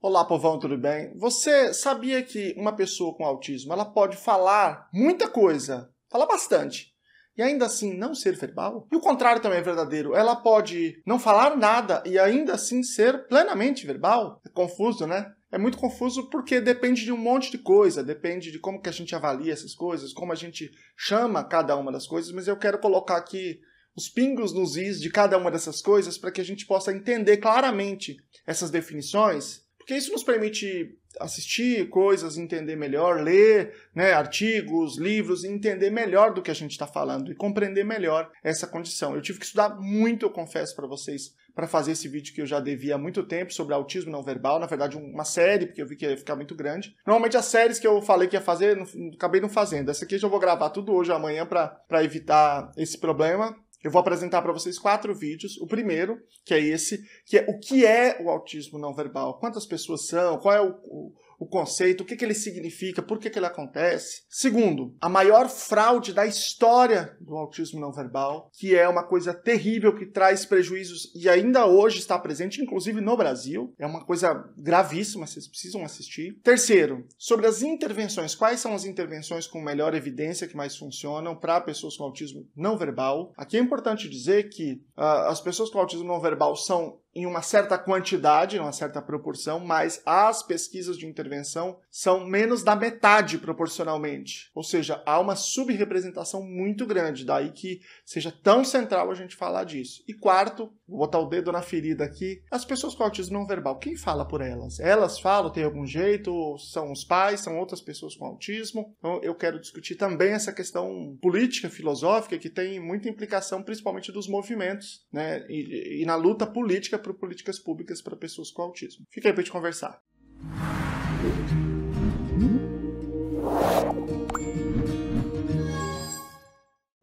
Olá, povão, tudo bem? Você sabia que uma pessoa com autismo, ela pode falar muita coisa, falar bastante, e ainda assim não ser verbal? E o contrário também é verdadeiro. Ela pode não falar nada e ainda assim ser plenamente verbal? É confuso, né? É muito confuso porque depende de um monte de coisa, depende de como que a gente avalia essas coisas, como a gente chama cada uma das coisas, mas eu quero colocar aqui os pingos nos is de cada uma dessas coisas para que a gente possa entender claramente essas definições porque isso nos permite assistir coisas, entender melhor, ler né, artigos, livros, entender melhor do que a gente está falando e compreender melhor essa condição. Eu tive que estudar muito, eu confesso para vocês, para fazer esse vídeo que eu já devia há muito tempo sobre autismo não verbal, na verdade uma série, porque eu vi que ia ficar muito grande. Normalmente as séries que eu falei que ia fazer, não, acabei não fazendo. Essa aqui eu já vou gravar tudo hoje ou amanhã para evitar esse problema. Eu vou apresentar para vocês quatro vídeos. O primeiro, que é esse, que é o que é o autismo não verbal, quantas pessoas são, qual é o, o o conceito, o que, que ele significa, por que, que ele acontece. Segundo, a maior fraude da história do autismo não verbal, que é uma coisa terrível que traz prejuízos e ainda hoje está presente, inclusive no Brasil. É uma coisa gravíssima, vocês precisam assistir. Terceiro, sobre as intervenções. Quais são as intervenções com melhor evidência que mais funcionam para pessoas com autismo não verbal? Aqui é importante dizer que uh, as pessoas com autismo não verbal são em uma certa quantidade, em uma certa proporção, mas as pesquisas de intervenção são menos da metade proporcionalmente. Ou seja, há uma subrepresentação muito grande, daí que seja tão central a gente falar disso. E quarto, vou botar o dedo na ferida aqui, as pessoas com autismo não verbal, quem fala por elas? Elas falam, tem algum jeito? São os pais, são outras pessoas com autismo? Então eu quero discutir também essa questão política, filosófica, que tem muita implicação, principalmente dos movimentos, né? E, e na luta política políticas públicas para pessoas com autismo. Fica aí para gente conversar.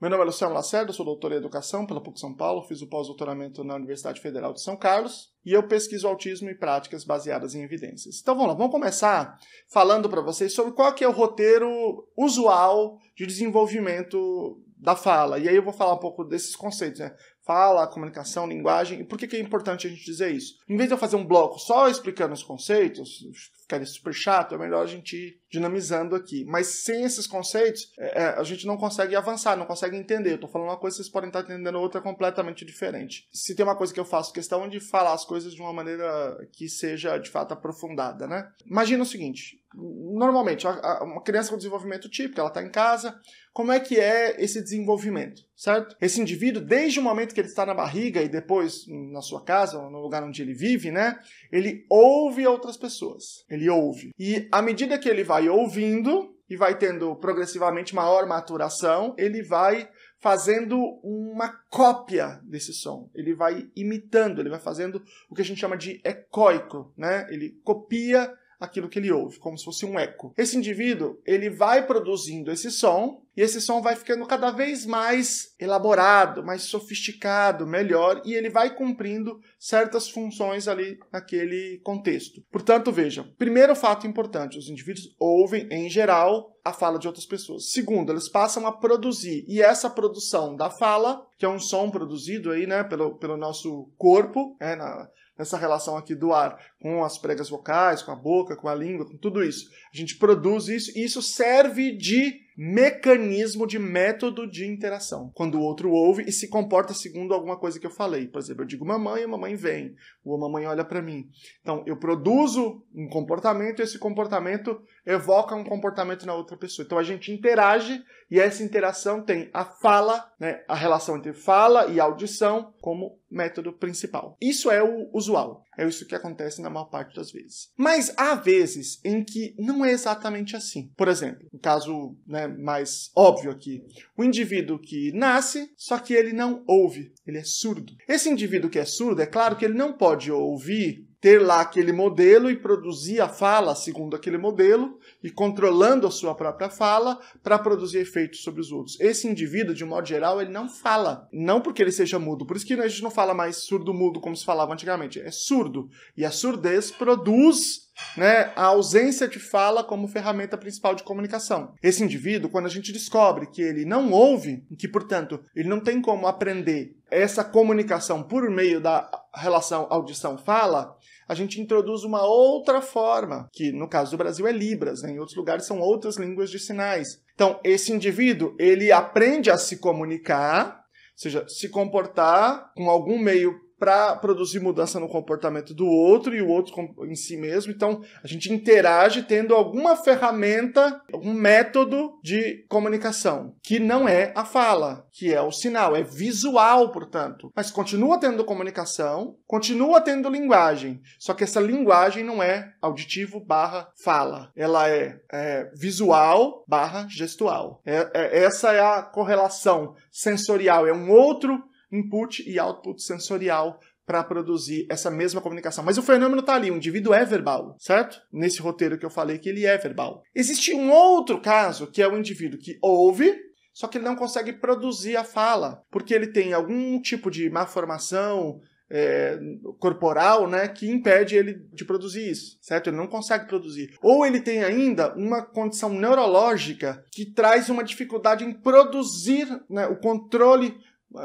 Meu nome é Luciano Lacerda, sou doutor em educação pela PUC São Paulo, fiz o pós-doutoramento na Universidade Federal de São Carlos e eu pesquiso autismo e práticas baseadas em evidências. Então vamos lá, vamos começar falando para vocês sobre qual que é o roteiro usual de desenvolvimento da fala. E aí eu vou falar um pouco desses conceitos, né? fala, comunicação, linguagem. E por que, que é importante a gente dizer isso? Em vez de eu fazer um bloco só explicando os conceitos, ficaria super chato, é melhor a gente ir dinamizando aqui. Mas sem esses conceitos, é, é a gente não consegue avançar, não consegue entender. Eu estou falando uma coisa, vocês podem estar entendendo outra completamente diferente. Se tem uma coisa que eu faço questão de falar as coisas de uma maneira que seja, de fato, aprofundada, né? Imagina o seguinte, normalmente, uma criança com desenvolvimento típico, ela está em casa, como é que é esse desenvolvimento, certo? Esse indivíduo, desde o momento que ele está na barriga e depois na sua casa, no lugar onde ele vive, né? Ele ouve outras pessoas. Ele ouve. E à medida que ele vai ouvindo e vai tendo progressivamente maior maturação, ele vai fazendo uma cópia desse som. Ele vai imitando, ele vai fazendo o que a gente chama de ecoico, né? Ele copia aquilo que ele ouve, como se fosse um eco. Esse indivíduo, ele vai produzindo esse som e esse som vai ficando cada vez mais elaborado, mais sofisticado, melhor e ele vai cumprindo certas funções ali naquele contexto. Portanto, vejam, primeiro fato importante, os indivíduos ouvem em geral a fala de outras pessoas. Segundo, eles passam a produzir e essa produção da fala, que é um som produzido aí, né, pelo, pelo nosso corpo, é, na, nessa relação aqui do ar, com as pregas vocais, com a boca, com a língua, com tudo isso. A gente produz isso e isso serve de mecanismo de método de interação. Quando o outro ouve e se comporta segundo alguma coisa que eu falei. Por exemplo, eu digo mamãe, a mamãe vem, ou a mamãe olha para mim. Então, eu produzo um comportamento e esse comportamento evoca um comportamento na outra pessoa. Então, a gente interage e essa interação tem a fala, né, a relação entre fala e audição como método principal. Isso é o usual. É isso que acontece na maior parte das vezes. Mas há vezes em que não é exatamente assim. Por exemplo, no caso, né, mais óbvio aqui. O indivíduo que nasce, só que ele não ouve, ele é surdo. Esse indivíduo que é surdo, é claro que ele não pode ouvir ter lá aquele modelo e produzir a fala segundo aquele modelo, e controlando a sua própria fala para produzir efeitos sobre os outros. Esse indivíduo, de um modo geral, ele não fala, não porque ele seja mudo, por isso que a gente não fala mais surdo-mudo como se falava antigamente, é surdo. E a surdez produz né, a ausência de fala como ferramenta principal de comunicação. Esse indivíduo, quando a gente descobre que ele não ouve, que, portanto, ele não tem como aprender essa comunicação por meio da relação audição-fala, a gente introduz uma outra forma, que no caso do Brasil é Libras, né? em outros lugares são outras línguas de sinais. Então, esse indivíduo, ele aprende a se comunicar, ou seja, se comportar com algum meio para produzir mudança no comportamento do outro e o outro em si mesmo. Então, a gente interage tendo alguma ferramenta, algum método de comunicação, que não é a fala, que é o sinal, é visual, portanto. Mas continua tendo comunicação, continua tendo linguagem, só que essa linguagem não é auditivo barra fala, ela é, é visual barra gestual. É, é, essa é a correlação sensorial, é um outro input e output sensorial para produzir essa mesma comunicação. Mas o fenômeno está ali, o indivíduo é verbal, certo? Nesse roteiro que eu falei que ele é verbal. Existe um outro caso, que é o indivíduo que ouve, só que ele não consegue produzir a fala, porque ele tem algum tipo de malformação é, corporal, né, que impede ele de produzir isso, certo? Ele não consegue produzir. Ou ele tem ainda uma condição neurológica que traz uma dificuldade em produzir né, o controle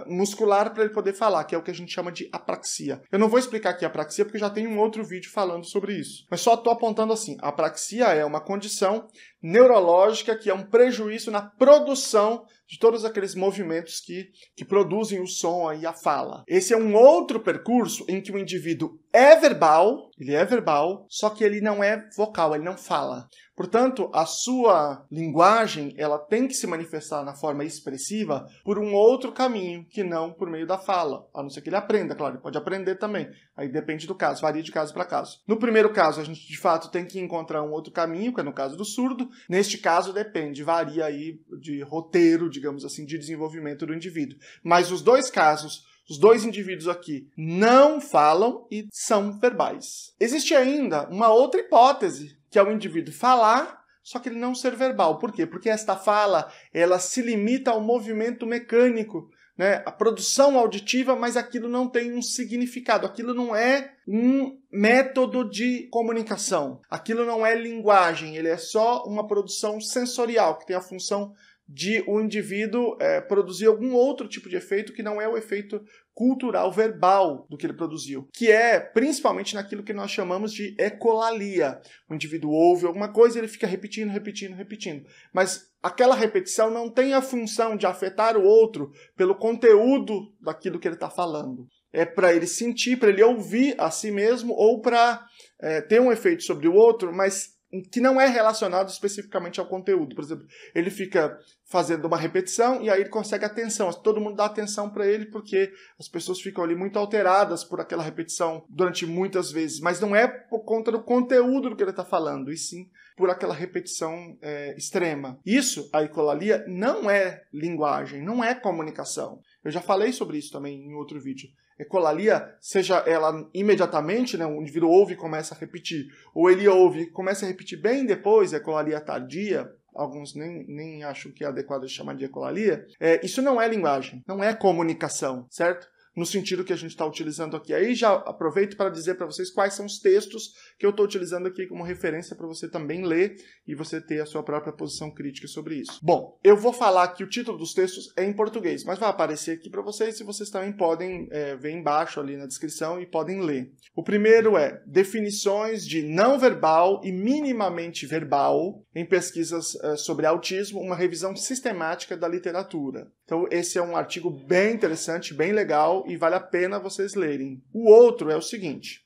muscular para ele poder falar, que é o que a gente chama de apraxia. Eu não vou explicar aqui apraxia porque já tem um outro vídeo falando sobre isso. Mas só estou apontando assim: apraxia é uma condição neurológica que é um prejuízo na produção de todos aqueles movimentos que, que produzem o som e a fala. Esse é um outro percurso em que o indivíduo é verbal, ele é verbal, só que ele não é vocal, ele não fala. Portanto, a sua linguagem, ela tem que se manifestar na forma expressiva por um outro caminho que não por meio da fala. A não ser que ele aprenda, claro, ele pode aprender também. Aí depende do caso, varia de caso para caso. No primeiro caso, a gente de fato tem que encontrar um outro caminho, que é no caso do surdo. Neste caso, depende, varia aí de roteiro, digamos assim, de desenvolvimento do indivíduo. Mas os dois casos os dois indivíduos aqui não falam e são verbais. Existe ainda uma outra hipótese, que é o indivíduo falar só que ele não ser verbal. Por quê? Porque esta fala ela se limita ao movimento mecânico, né? A produção auditiva, mas aquilo não tem um significado. Aquilo não é um método de comunicação. Aquilo não é linguagem. Ele é só uma produção sensorial que tem a função de o indivíduo é, produzir algum outro tipo de efeito que não é o efeito cultural verbal do que ele produziu, que é principalmente naquilo que nós chamamos de ecolalia. O indivíduo ouve alguma coisa e ele fica repetindo, repetindo, repetindo. Mas aquela repetição não tem a função de afetar o outro pelo conteúdo daquilo que ele está falando. É para ele sentir, para ele ouvir a si mesmo ou para é, eh, ter um efeito sobre o outro, mas que não é relacionado especificamente ao conteúdo. Por exemplo, ele fica fazendo uma repetição e aí ele consegue atenção. Todo mundo dá atenção para ele porque as pessoas ficam ali muito alteradas por aquela repetição durante muitas vezes. Mas não é por conta do conteúdo do que ele está falando, e sim por aquela repetição é, extrema. Isso, a ecolalia, não é linguagem, não é comunicação. Eu já falei sobre isso também em outro vídeo ecolalia, seja ela imediatamente, né, o indivíduo ouve e começa a repetir, ou ele ouve e começa a repetir bem depois, ecolalia tardia, alguns nem, nem acham que é adequado chamar de ecolalia, é, isso não é linguagem, não é comunicação, certo? no sentido que a gente está utilizando aqui. Aí já aproveito para dizer para vocês quais são os textos que eu estou utilizando aqui como referência para você também ler e você ter a sua própria posição crítica sobre isso. Bom, eu vou falar que o título dos textos é em português, mas vai aparecer aqui para vocês e vocês também podem é, ver embaixo ali na descrição e podem ler. O primeiro é definições de não verbal e minimamente verbal em pesquisas é, sobre autismo, uma revisão sistemática da literatura. Então esse é um artigo bem interessante, bem legal então, e vale a pena vocês lerem. O outro é o seguinte,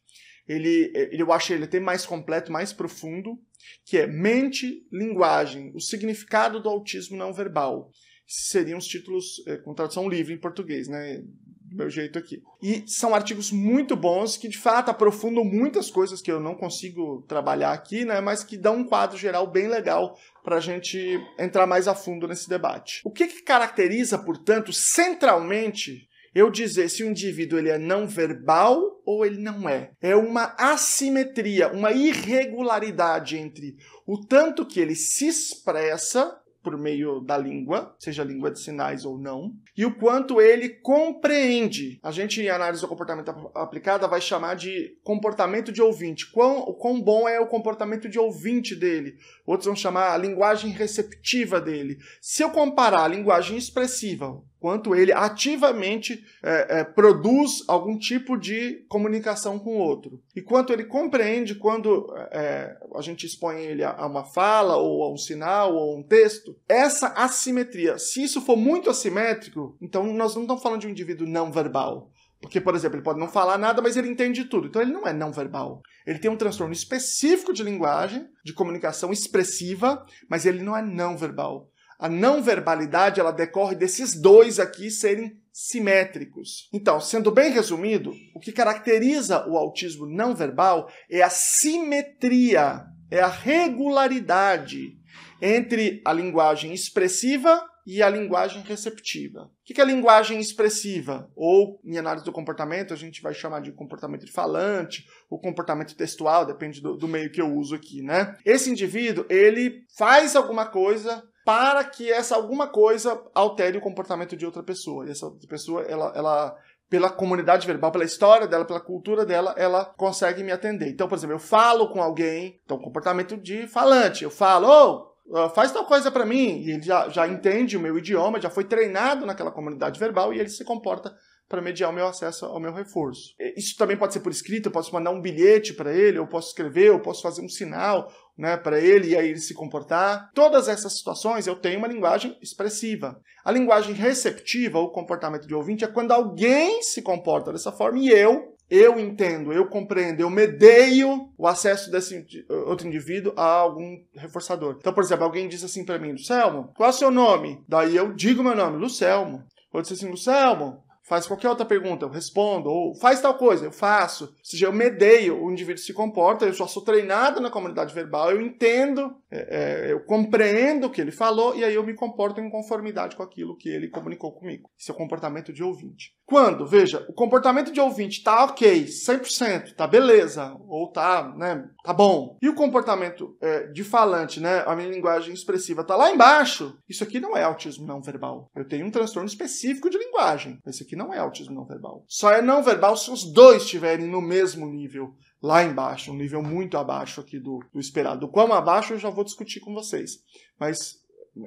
ele, eu acho ele até mais completo, mais profundo, que é Mente, Linguagem, o significado do autismo não verbal. Seriam os títulos é, com tradução livre em português, né? Do meu jeito aqui. E são artigos muito bons que, de fato, aprofundam muitas coisas que eu não consigo trabalhar aqui, né? Mas que dão um quadro geral bem legal para a gente entrar mais a fundo nesse debate. O que, que caracteriza, portanto, centralmente eu dizer se o indivíduo ele é não verbal ou ele não é. É uma assimetria, uma irregularidade entre o tanto que ele se expressa por meio da língua, seja língua de sinais ou não, e o quanto ele compreende. A gente, em análise do comportamento aplicada, vai chamar de comportamento de ouvinte. Quão, o quão bom é o comportamento de ouvinte dele. Outros vão chamar a linguagem receptiva dele. Se eu comparar a linguagem expressiva, quanto ele ativamente é, é, produz algum tipo de comunicação com o outro. E quanto ele compreende quando é, a gente expõe ele a, uma fala, ou a um sinal, ou a um texto. Essa assimetria, se isso for muito assimétrico, então nós não estamos falando de um indivíduo não verbal. Porque, por exemplo, ele pode não falar nada, mas ele entende tudo. Então ele não é não verbal. Ele tem um transtorno específico de linguagem, de comunicação expressiva, mas ele não é não verbal. A não verbalidade ela decorre desses dois aqui serem simétricos. Então, sendo bem resumido, o que caracteriza o autismo não verbal é a simetria, é a regularidade entre a linguagem expressiva e a linguagem receptiva. O que é linguagem expressiva? Ou, em análise do comportamento, a gente vai chamar de comportamento de falante, ou comportamento textual, depende do, do meio que eu uso aqui, né? Esse indivíduo, ele faz alguma coisa para que essa alguma coisa altere o comportamento de outra pessoa. E essa outra pessoa, ela, ela pela comunidade verbal, pela história dela, pela cultura dela, ela consegue me atender. Então, por exemplo, eu falo com alguém, então comportamento de falante. Eu falo, oh, faz tal coisa para mim, e ele já, já entende o meu idioma, já foi treinado naquela comunidade verbal e ele se comporta para mediar o meu acesso ao meu reforço. É, isso também pode ser por escrito, eu posso mandar um bilhete para ele, eu posso escrever, eu posso fazer um sinal né, para ele e aí ele se comportar. Todas essas situações eu tenho uma linguagem expressiva. A linguagem receptiva, o comportamento de ouvinte, é quando alguém se comporta dessa forma e eu, eu entendo, eu compreendo, eu medeio o acesso desse outro indivíduo a algum reforçador. Então, por exemplo, alguém diz assim para mim, Lucelmo, qual é o seu nome? Daí eu digo meu nome, Lucelmo. Pode ser assim, Lucelmo, faz qualquer outra pergunta, eu respondo, ou faz tal coisa, eu faço. Ou seja, eu medeio, o indivíduo se comporta, eu só sou treinado na comunidade verbal, eu entendo, é, é, eu compreendo o que ele falou, e aí eu me comporto em conformidade com aquilo que ele comunicou comigo. Esse é o comportamento de ouvinte. Quando, veja, o comportamento de ouvinte tá ok, 100%, tá beleza, ou tá, né, tá bom. E o comportamento é, de falante, né, a minha linguagem expressiva tá lá embaixo, isso aqui não é autismo não verbal. Eu tenho um transtorno específico de linguagem. Esse aqui que não é autismo não verbal. Só é não verbal se os dois estiverem no mesmo nível lá embaixo, um nível muito abaixo aqui do, do esperado. Quão abaixo eu já vou discutir com vocês, mas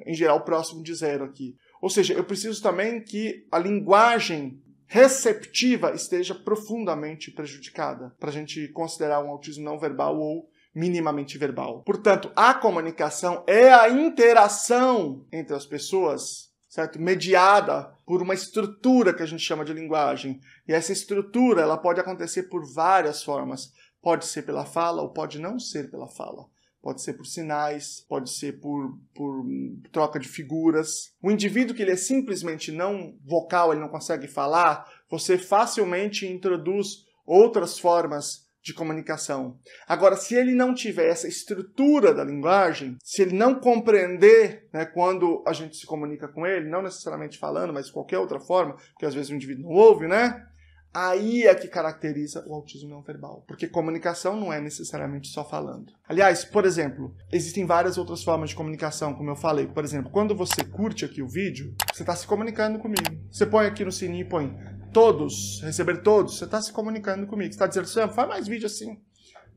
em geral próximo de zero aqui. Ou seja, eu preciso também que a linguagem receptiva esteja profundamente prejudicada para a gente considerar um autismo não verbal ou minimamente verbal. Portanto, a comunicação é a interação entre as pessoas, certo? Mediada por uma estrutura que a gente chama de linguagem. E essa estrutura, ela pode acontecer por várias formas. Pode ser pela fala ou pode não ser pela fala. Pode ser por sinais, pode ser por, por hum, troca de figuras. O indivíduo que ele é simplesmente não vocal, ele não consegue falar, você facilmente introduz outras formas de comunicação. Agora, se ele não tiver essa estrutura da linguagem, se ele não compreender né, quando a gente se comunica com ele, não necessariamente falando, mas de qualquer outra forma, porque às vezes o indivíduo não ouve, né? Aí é que caracteriza o autismo não verbal, porque comunicação não é necessariamente só falando. Aliás, por exemplo, existem várias outras formas de comunicação, como eu falei. Por exemplo, quando você curte aqui o vídeo, você está se comunicando comigo. Você põe aqui no sininho e põe todos, receber todos, você está se comunicando comigo. Você está dizendo, Sam, faz mais vídeo assim.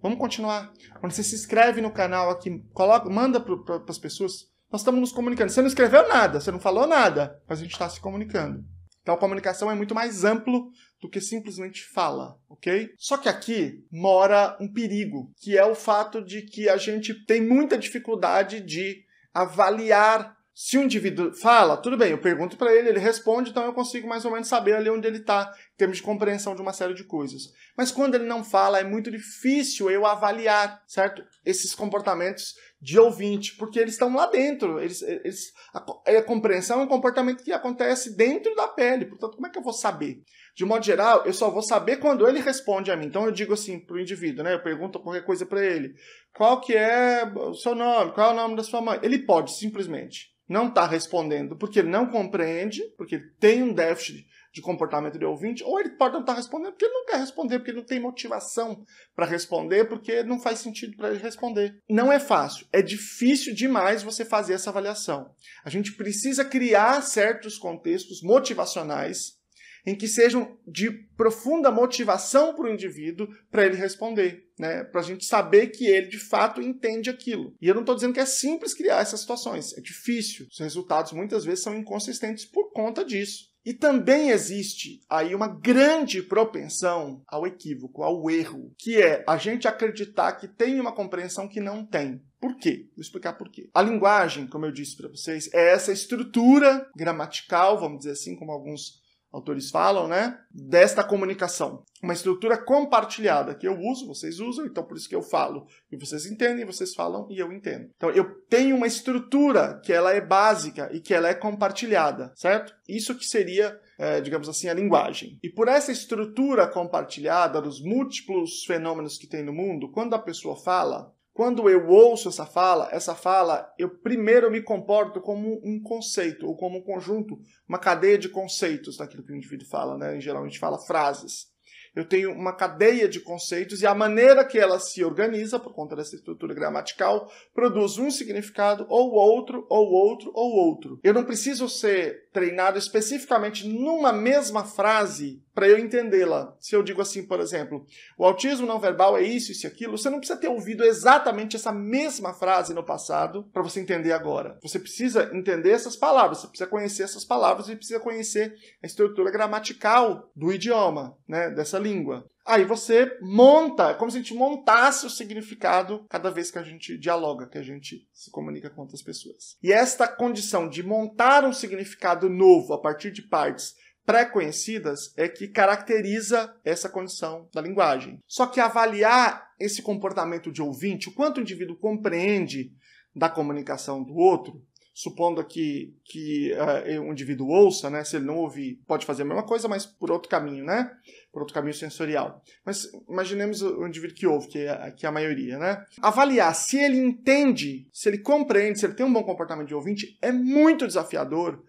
Vamos continuar. Quando você se inscreve no canal aqui, coloca, manda para as pessoas. Nós estamos nos comunicando. Você não escreveu nada, você não falou nada, mas a gente está se comunicando. Então, a comunicação é muito mais amplo do que simplesmente fala, ok? Só que aqui mora um perigo, que é o fato de que a gente tem muita dificuldade de avaliar se o indivíduo fala, tudo bem, eu pergunto para ele, ele responde, então eu consigo mais ou menos saber ali onde ele está, em termos de compreensão de uma série de coisas. Mas quando ele não fala, é muito difícil eu avaliar, certo? Esses comportamentos de ouvinte, porque eles estão lá dentro. Eles, eles, a, é, a compreensão é um comportamento que acontece dentro da pele, portanto, como é que eu vou saber? De modo geral, eu só vou saber quando ele responde a mim. Então eu digo assim pro indivíduo, né? Eu pergunto qualquer coisa para ele. Qual que é o seu nome? Qual é o nome da sua mãe? Ele pode simplesmente não está respondendo porque ele não compreende, porque ele tem um déficit de comportamento de ouvinte, ou ele pode não estar tá respondendo porque ele não quer responder, porque ele não tem motivação para responder, porque não faz sentido para ele responder. Não é fácil, é difícil demais você fazer essa avaliação. A gente precisa criar certos contextos motivacionais em que sejam de profunda motivação para o indivíduo para ele responder, né? Para a gente saber que ele de fato entende aquilo. E eu não estou dizendo que é simples criar essas situações, é difícil. Os resultados muitas vezes são inconsistentes por conta disso. E também existe aí uma grande propensão ao equívoco, ao erro, que é a gente acreditar que tem uma compreensão que não tem. Por quê? Vou explicar por quê. A linguagem, como eu disse para vocês, é essa estrutura gramatical, vamos dizer assim, como alguns autores falam, né? Desta comunicação. Uma estrutura compartilhada que eu uso, vocês usam, então por isso que eu falo. E vocês entendem, vocês falam e eu entendo. Então eu tenho uma estrutura que ela é básica e que ela é compartilhada, certo? Isso que seria é, digamos assim, a linguagem. E por essa estrutura compartilhada dos múltiplos fenômenos que tem no mundo, quando a pessoa fala, quando eu ouço essa fala, essa fala, eu primeiro me comporto como um conceito, ou como um conjunto, uma cadeia de conceitos daquilo que o indivíduo fala, né? Em geral a gente fala frases. Eu tenho uma cadeia de conceitos e a maneira que ela se organiza, por conta dessa estrutura gramatical, produz um significado, ou outro, ou outro, ou outro. Eu não preciso ser treinado especificamente numa mesma frase para eu entendê-la. Se eu digo assim, por exemplo, o autismo não verbal é isso, isso e aquilo, você não precisa ter ouvido exatamente essa mesma frase no passado para você entender agora. Você precisa entender essas palavras, você precisa conhecer essas palavras e precisa conhecer a estrutura gramatical do idioma, né, dessa língua. Aí você monta, é como se a gente montasse o significado cada vez que a gente dialoga, que a gente se comunica com outras pessoas. E esta condição de montar um significado novo a partir de partes pré-conhecidas é que caracteriza essa condição da linguagem. Só que avaliar esse comportamento de ouvinte, o quanto o indivíduo compreende da comunicação do outro, supondo que, que eh, uh, o indivíduo ouça, né? Se ele não ouvir, pode fazer a mesma coisa, mas por outro caminho, né? Por outro caminho sensorial. Mas imaginemos o indivíduo que ouve, que é, que é a maioria, né? Avaliar se ele entende, se ele compreende, se ele tem um bom comportamento de ouvinte, é muito desafiador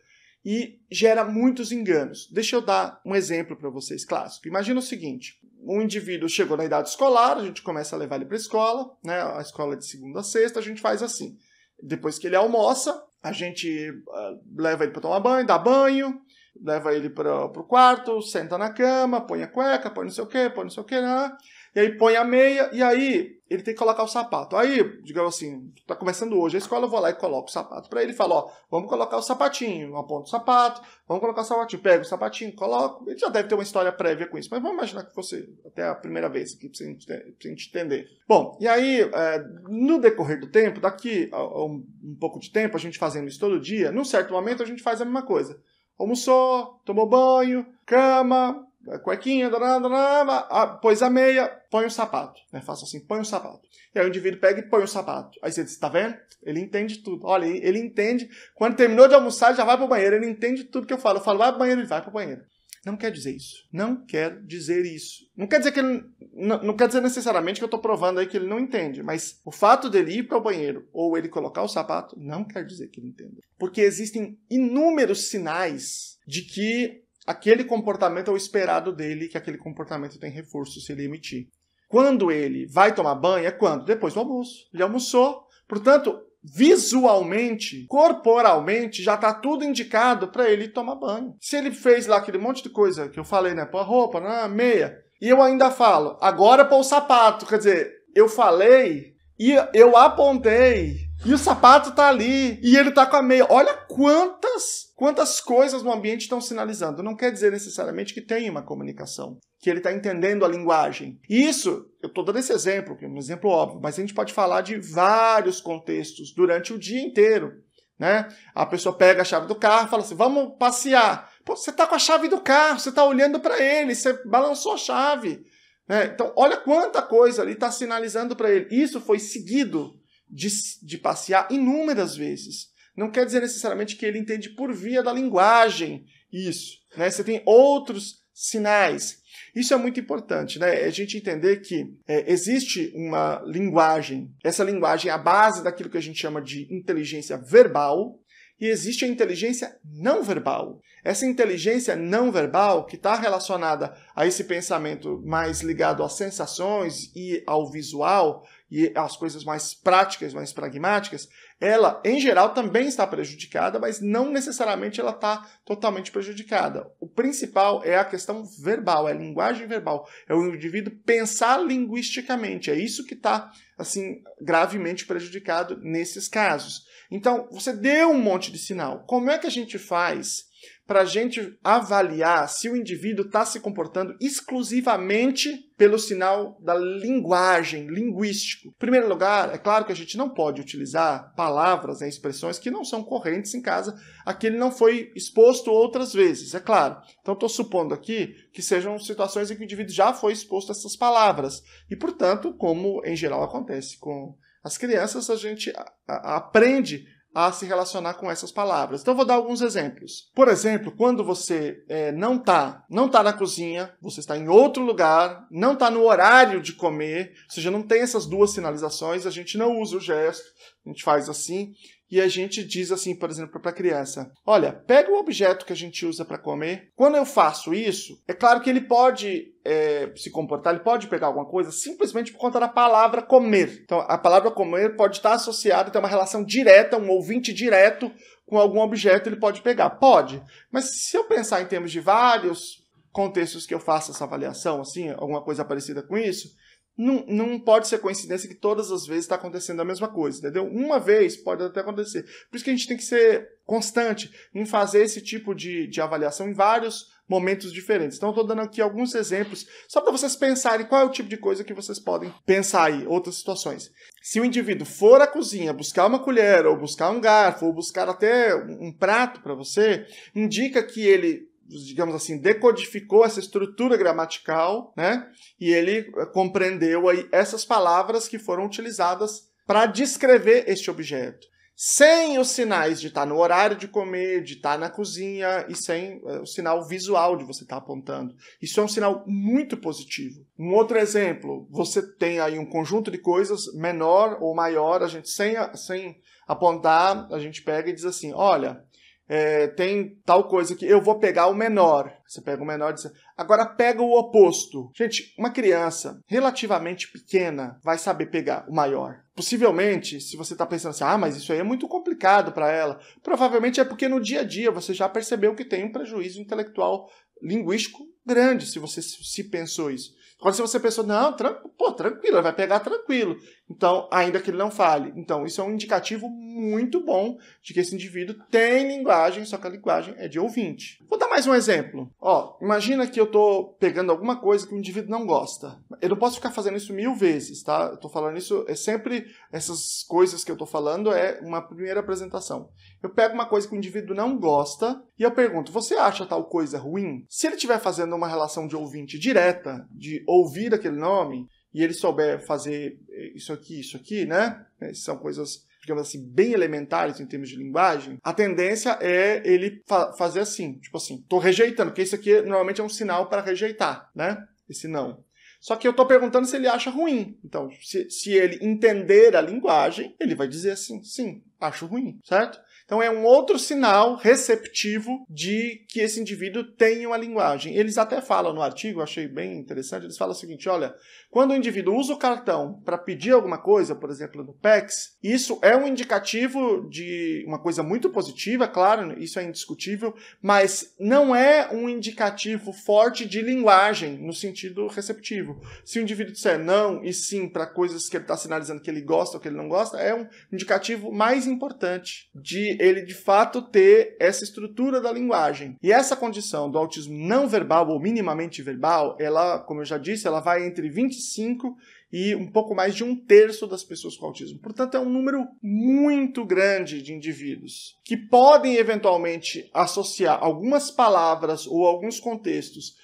e gera muitos enganos. Deixa eu dar um exemplo para vocês clássico. Imagina o seguinte: um indivíduo chegou na idade escolar, a gente começa a levar ele para a escola, né? A escola é de segunda a sexta, a gente faz assim. Depois que ele almoça, a gente ah, leva ele para tomar banho, dá banho, leva ele para o quarto, senta na cama, põe a cueca, põe não sei o que, põe não sei o que, né? e aí põe a meia, e aí ele tem que colocar o sapato. Aí, digamos assim, tá começando hoje a escola, eu vou lá e coloco o sapato para ele. Fala, ó, vamos colocar o sapatinho, aponto o sapato, vamos colocar o sapatinho, pego o sapatinho, coloco. Ele já deve ter uma história prévia com isso, mas vamos imaginar que fosse até a primeira vez aqui, pra gente entender. Bom, e aí, é, no decorrer do tempo, daqui a, a um, um pouco de tempo, a gente fazendo isso todo dia, num certo momento a gente faz a mesma coisa. Almoçou, tomou banho, cama, a cuequinha, ah, pôs a meia, põe o sapato. Né? Faça assim, põe o sapato. E aí o indivíduo pega e põe o sapato. Aí você diz, tá vendo? Ele entende tudo. Olha, ele entende. Quando terminou de almoçar, já vai pro banheiro. Ele entende tudo que eu falo. Eu falo, vai pro banheiro, ele vai pro banheiro. Não quer dizer isso. Não quer dizer isso. Não quer dizer que ele. Não, não quer dizer necessariamente que eu estou provando aí que ele não entende, mas o fato dele ir para o banheiro ou ele colocar o sapato não quer dizer que ele entenda. Porque existem inúmeros sinais de que aquele comportamento é o esperado dele, que aquele comportamento tem reforço se ele emitir. Quando ele vai tomar banho, é quando? Depois do almoço. Ele almoçou. Portanto, visualmente, corporalmente, já está tudo indicado para ele tomar banho. Se ele fez lá aquele monte de coisa que eu falei, né? Pôr a roupa, né? meia. E eu ainda falo, agora pôr o sapato. Quer dizer, eu falei e eu apontei. E o sapato tá ali. E ele tá com a meia. Olha quantas Quantas coisas no ambiente estão sinalizando? Não quer dizer necessariamente que tem uma comunicação, que ele está entendendo a linguagem. E isso, eu estou dando esse exemplo, que é um exemplo óbvio, mas a gente pode falar de vários contextos durante o dia inteiro. Né? A pessoa pega a chave do carro fala assim: vamos passear. Pô, você está com a chave do carro, você está olhando para ele, você balançou a chave. Né? Então, olha quanta coisa ali está sinalizando para ele. Isso foi seguido de, de passear inúmeras vezes não quer dizer necessariamente que ele entende por via da linguagem isso. Né? Você tem outros sinais. Isso é muito importante, né? É a gente entender que é, existe uma linguagem. Essa linguagem é a base daquilo que a gente chama de inteligência verbal e existe a inteligência não verbal. Essa inteligência não verbal, que está relacionada a esse pensamento mais ligado às sensações e ao visual e às coisas mais práticas, mais pragmáticas, ela, em geral, também está prejudicada, mas não necessariamente ela está totalmente prejudicada. O principal é a questão verbal, é a linguagem verbal, é o indivíduo pensar linguisticamente. É isso que está, assim, gravemente prejudicado nesses casos. Então, você deu um monte de sinal. Como é que a gente faz? para a gente avaliar se o indivíduo está se comportando exclusivamente pelo sinal da linguagem, linguístico. Em primeiro lugar, é claro que a gente não pode utilizar palavras, né, expressões que não são correntes em casa, a que ele não foi exposto outras vezes, é claro. Então, estou supondo aqui que sejam situações em que o indivíduo já foi exposto a essas palavras. E, portanto, como em geral acontece com as crianças, a gente aprende a se relacionar com essas palavras. Então, vou dar alguns exemplos. Por exemplo, quando você é, não está não tá na cozinha, você está em outro lugar, não está no horário de comer, ou seja, não tem essas duas sinalizações, a gente não usa o gesto, a gente faz assim e a gente diz assim, por exemplo, para a criança: olha, pega o objeto que a gente usa para comer. Quando eu faço isso, é claro que ele pode é, se comportar, ele pode pegar alguma coisa simplesmente por conta da palavra comer. Então, a palavra comer pode estar associada, ter uma relação direta, um ouvinte direto com algum objeto, ele pode pegar. Pode, mas se eu pensar em termos de vários contextos que eu faço essa avaliação, assim, alguma coisa parecida com isso, não, não pode ser coincidência que todas as vezes está acontecendo a mesma coisa, entendeu? Uma vez pode até acontecer. Por isso que a gente tem que ser constante em fazer esse tipo de, de avaliação em vários momentos diferentes. Então, estou dando aqui alguns exemplos só para vocês pensarem qual é o tipo de coisa que vocês podem pensar aí, outras situações. Se o indivíduo for à cozinha buscar uma colher, ou buscar um garfo, ou buscar até um prato para você, indica que ele digamos assim, decodificou essa estrutura gramatical, né? E ele eh, compreendeu aí essas palavras que foram utilizadas para descrever este objeto. Sem os sinais de estar tá no horário de comer, de estar tá na cozinha e sem eh, o sinal visual de você estar tá apontando. Isso é um sinal muito positivo. Um outro exemplo, você tem aí um conjunto de coisas menor ou maior, a gente sem, sem apontar, a gente pega e diz assim: olha, é, tem tal coisa que eu vou pegar o menor. Você pega o menor e diz, agora pega o oposto. Gente, uma criança relativamente pequena vai saber pegar o maior. Possivelmente, se você está pensando assim, ah, mas isso aí é muito complicado para ela, provavelmente é porque no dia a dia você já percebeu que tem um prejuízo intelectual linguístico grande, se você se pensou isso. Agora, se você pensou, não, tran pô, tranquilo, vai pegar tranquilo. Então, ainda que ele não fale. Então, isso é um indicativo muito bom de que esse indivíduo tem linguagem, só que a linguagem é de ouvinte. Vou dar mais um exemplo. Ó, imagina que eu tô pegando alguma coisa que o indivíduo não gosta. Eu não posso ficar fazendo isso mil vezes, tá? Eu tô falando isso, é sempre essas coisas que eu tô falando é uma primeira apresentação. Eu pego uma coisa que o indivíduo não gosta e eu pergunto: "Você acha tal coisa ruim?" Se ele estiver fazendo uma relação de ouvinte direta, de ouvir aquele nome, e ele souber fazer eh, isso aqui, isso aqui, né? Eh, são coisas, digamos assim, bem elementares em termos de linguagem. A tendência é ele fa fazer assim, tipo assim, tô rejeitando, porque isso aqui normalmente é um sinal para rejeitar, né? Esse não. Só que eu estou perguntando se ele acha ruim. Então, se, se ele entender a linguagem, ele vai dizer assim, sim, acho ruim, certo? Então é um outro sinal receptivo de que esse indivíduo tem uma linguagem. Eles até falam no artigo, achei bem interessante, eles falam o seguinte, olha, quando o indivíduo usa o cartão para pedir alguma coisa, por exemplo, no PEX, isso é um indicativo de uma coisa muito positiva, claro, isso é indiscutível, mas não é um indicativo forte de linguagem no sentido receptivo. Se o indivíduo disser não e sim para coisas que ele está sinalizando que ele gosta ou que ele não gosta, é um indicativo mais importante de ele de fato ter essa estrutura da linguagem. E essa condição do autismo não verbal ou minimamente verbal, ela, como eu já disse, ela vai entre 25 e um pouco mais de um terço das pessoas com autismo. Portanto, é um número muito grande de indivíduos que podem eventualmente associar algumas palavras ou alguns contextos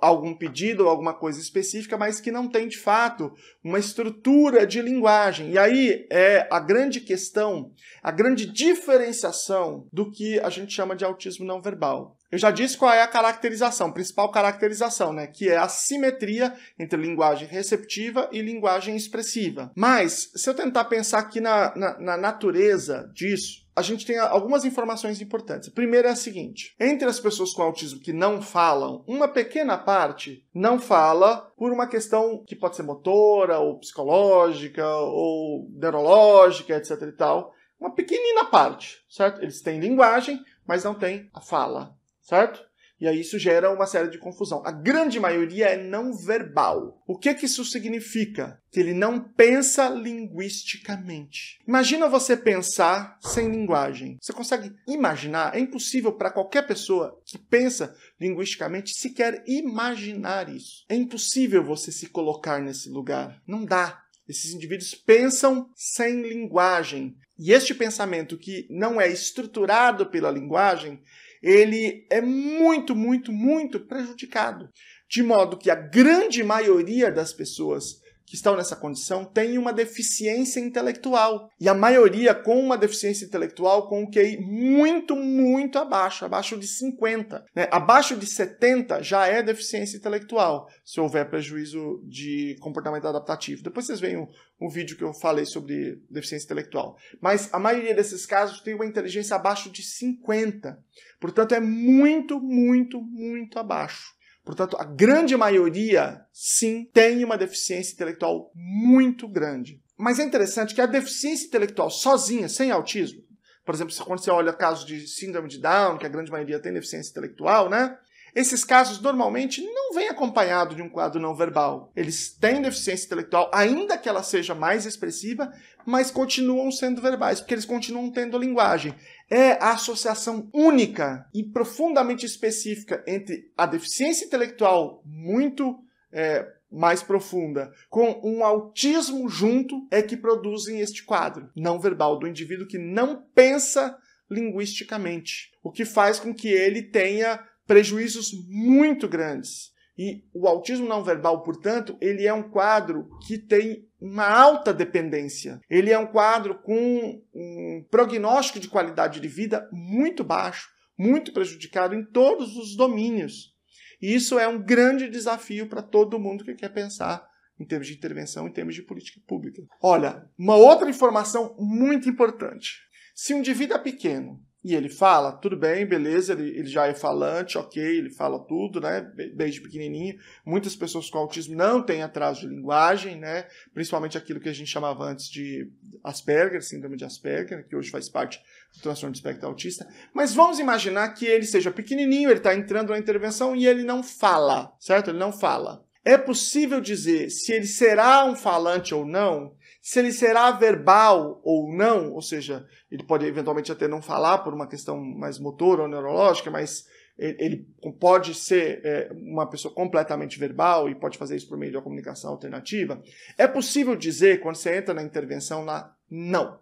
algum pedido ou alguma coisa específica, mas que não tem de fato uma estrutura de linguagem. E aí é a grande questão, a grande diferenciação do que a gente chama de autismo não verbal. Eu já disse qual é a caracterização, principal caracterização, né? Que é a simetria entre linguagem receptiva e linguagem expressiva. Mas, se eu tentar pensar aqui na, na, na natureza disso, a gente tem algumas informações importantes. A primeira é a seguinte: entre as pessoas com autismo que não falam, uma pequena parte não fala por uma questão que pode ser motora, ou psicológica, ou neurológica, etc. e tal. Uma pequenina parte, certo? Eles têm linguagem, mas não têm a fala certo? E aí isso gera uma série de confusão. A grande maioria é não verbal. O que, que isso significa? Que ele não pensa linguisticamente. Imagina você pensar sem linguagem. Você consegue imaginar? É impossível para qualquer pessoa que pensa linguisticamente sequer imaginar isso. É impossível você se colocar nesse lugar. Não dá. Esses indivíduos pensam sem linguagem. E este pensamento que não é estruturado pela linguagem ele é muito, muito, muito prejudicado. De modo que a grande maioria das pessoas que estão nessa condição tem uma deficiência intelectual. E a maioria com uma deficiência intelectual com um QI muito, muito abaixo, abaixo de 50. Né? Abaixo de 70 já é deficiência intelectual, se houver prejuízo de comportamento adaptativo. Depois vocês veem o vídeo que eu falei sobre deficiência intelectual. Mas a maioria desses casos tem uma inteligência abaixo de 50. Portanto, é muito, muito, muito abaixo. Portanto, a grande maioria, sim, tem uma deficiência intelectual muito grande. Mas é interessante que a deficiência intelectual sozinha, sem autismo, por exemplo, quando você olha casos de síndrome de Down, que a grande maioria tem deficiência intelectual, né? Esses casos normalmente não vêm acompanhado de um quadro não verbal. Eles têm deficiência intelectual, ainda que ela seja mais expressiva, mas continuam sendo verbais, porque eles continuam tendo linguagem. É a associação única e profundamente específica entre a deficiência intelectual muito é, mais profunda, com um autismo junto, é que produzem este quadro não verbal do indivíduo que não pensa linguisticamente, o que faz com que ele tenha prejuízos muito grandes. E o autismo não verbal, portanto, ele é um quadro que tem uma alta dependência. Ele é um quadro com um prognóstico de qualidade de vida muito baixo, muito prejudicado em todos os domínios. E isso é um grande desafio para todo mundo que quer pensar em termos de intervenção, em termos de política pública. Olha, uma outra informação muito importante. Se um indivíduo é pequeno e ele fala, tudo bem, beleza, ele, ele já é falante, ok, ele fala tudo, né, desde pequenininho. Muitas pessoas com autismo não têm atraso de linguagem, né, principalmente aquilo que a gente chamava antes de Asperger, síndrome de Asperger, que hoje faz parte do transtorno de espectro autista. Mas vamos imaginar que ele seja pequenininho, ele está entrando na intervenção e ele não fala, certo? Ele não fala. É possível dizer se ele será um falante ou não se ele será verbal ou não, ou seja, ele pode eventualmente até não falar por uma questão mais motora ou neurológica, mas ele pode ser é, uma pessoa completamente verbal e pode fazer isso por meio de uma comunicação alternativa. É possível dizer, quando você entra na intervenção, lá, não.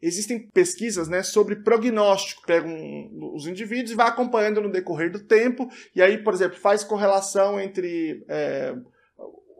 Existem pesquisas né, sobre prognóstico, pegam os indivíduos e vai acompanhando no decorrer do tempo, e aí, por exemplo, faz correlação entre. É,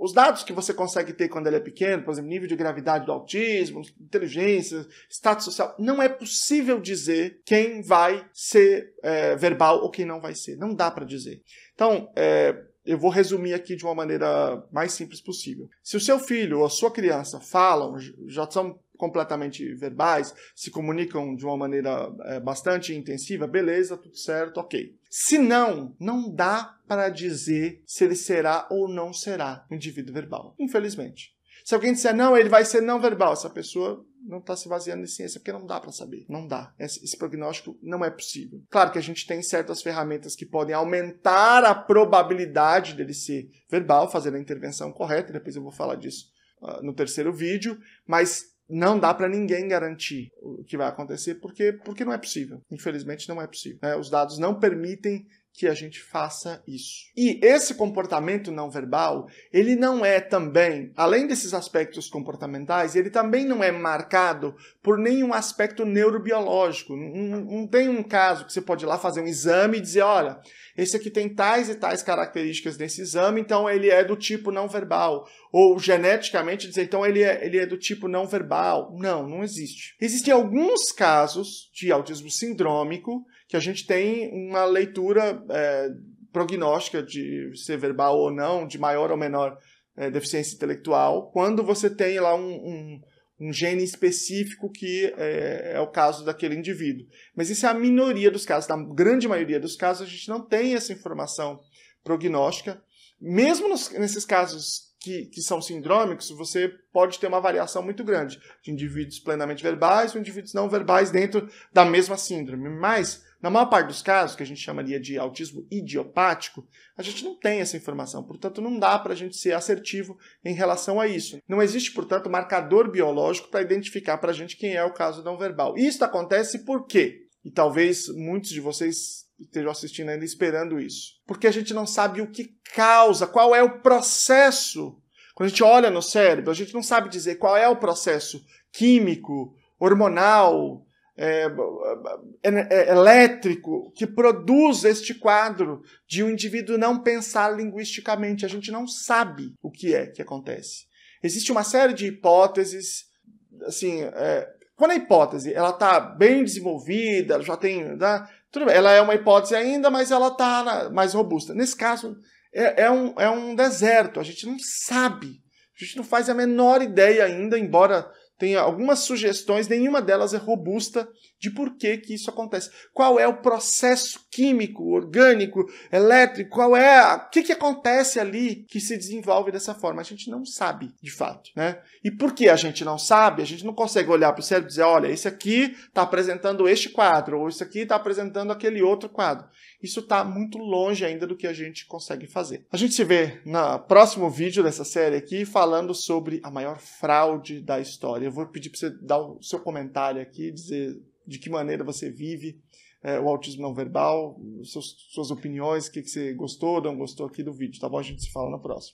os dados que você consegue ter quando ele é pequeno, por exemplo, nível de gravidade do autismo, inteligência, status social, não é possível dizer quem vai ser é, verbal ou quem não vai ser. Não dá para dizer. Então, é, eu vou resumir aqui de uma maneira mais simples possível. Se o seu filho ou a sua criança falam, já são completamente verbais, se comunicam de uma maneira é, bastante intensiva, beleza, tudo certo, ok. Se não, não dá para dizer se ele será ou não será um indivíduo verbal, infelizmente. Se alguém disser não, ele vai ser não verbal, essa pessoa não está se baseando em ciência, porque não dá para saber. Não dá. Esse, esse, prognóstico não é possível. Claro que a gente tem certas ferramentas que podem aumentar a probabilidade dele ser verbal, fazendo a intervenção correta, depois eu vou falar disso uh, no terceiro vídeo, mas não dá para ninguém garantir o que vai acontecer, porque, porque não é possível. Infelizmente, não é possível. Né? Os dados não permitem que a gente faça isso. E esse comportamento não verbal, ele não é também, além desses aspectos comportamentais, ele também não é marcado por nenhum aspecto neurobiológico. Não, não, tem um caso que você pode ir lá fazer um exame e dizer, olha, esse aqui tem tais e tais características nesse exame, então ele é do tipo não verbal. Ou geneticamente dizer, então ele é, ele é do tipo não verbal. Não, não existe. Existem alguns casos de autismo sindrômico que a gente tem uma leitura é, prognóstica de ser verbal ou não, de maior ou menor é, deficiência intelectual, quando você tem lá um, um, um gene específico que é, é, o caso daquele indivíduo. Mas isso é a minoria dos casos, na grande maioria dos casos a gente não tem essa informação prognóstica. Mesmo nos, nesses casos que, que, são sindrômicos, você pode ter uma variação muito grande de indivíduos plenamente verbais e indivíduos não verbais dentro da mesma síndrome. Mas na maior parte dos casos, que a gente chamaria de autismo idiopático, a gente não tem essa informação, portanto, não dá para a gente ser assertivo em relação a isso. Não existe, portanto, marcador biológico para identificar para a gente quem é o caso não verbal. Isso acontece por quê? E talvez muitos de vocês estejam assistindo ainda esperando isso. Porque a gente não sabe o que causa, qual é o processo. Quando a gente olha no cérebro, a gente não sabe dizer qual é o processo químico, hormonal, é é, é, é, elétrico que produz este quadro de um indivíduo não pensar linguisticamente. A gente não sabe o que é que acontece. Existe uma série de hipóteses, assim, é, quando a hipótese ela está bem desenvolvida, já tem, né, tudo bem, ela é uma hipótese ainda, mas ela está mais robusta. Nesse caso, é, é, um, é um deserto. A gente não sabe, a gente não faz a menor ideia ainda, embora tem algumas sugestões, nenhuma delas é robusta de por que, que isso acontece. Qual é o processo químico, orgânico, elétrico, qual é a, o que, que acontece ali que se desenvolve dessa forma. A gente não sabe, de fato. Né? E por que a gente não sabe? A gente não consegue olhar para o cérebro e dizer, olha, esse aqui está apresentando este quadro, ou esse aqui está apresentando aquele outro quadro. Isso está muito longe ainda do que a gente consegue fazer. A gente se vê no próximo vídeo dessa série aqui falando sobre a maior fraude da história. Eu vou pedir para você dar o seu comentário aqui, dizer de que maneira você vive é, o autismo não verbal, suas opiniões, o que, que você gostou, não gostou aqui do vídeo, tá bom? A gente se fala na próxima.